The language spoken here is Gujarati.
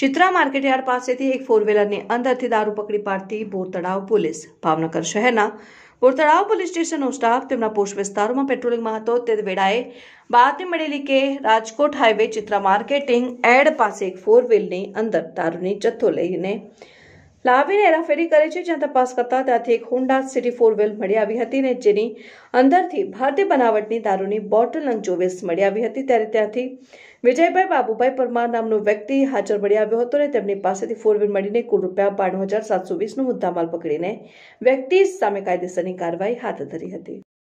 ચિત્રા માર્કેટયાર્ડ પાસેથી એક ફોર વ્હીલરની અંદરથી દારૂ પકડી પાડતી બોરતળાવ પોલીસ ભાવનગર શહેરના બોરતળાવ પોલીસ સ્ટેશનનો સ્ટાફ તેમના પોસ્ટ વિસ્તારોમાં પેટ્રોલિંગમાં હતો તે વેળાએ બાતમી મળેલી કે રાજકોટ હાઈવે ચિત્રા માર્કેટિંગ એડ પાસે એક ફોર વ્હીલની અંદર દારૂની જથ્થો લઈને લાવીને હેરાફેરી કરે છે જ્યાં તપાસ કરતા ત્યાંથી એક હોન્ડા સિટી ફોર વ્હીલ મળી આવી હતી ને જેની અંદરથી ભારતીય બનાવટની દારૂની બોટલ અને ચોવીસ મળી આવી હતી ત્યારે ત્યાંથી વિજયભાઈ બાબુભાઈ પરમાર નામનો વ્યક્તિ હાજર મળી આવ્યો હતો અને તેમની પાસેથી ફોર વ્હીલ મળીને કુલ રૂપિયા બાણું હજાર સાતસો વીસનો મુદ્દામાલ પકડીને વ્યક્તિ સામે કાયદેસરની કાર્યવાહી હાથ ધરી હતી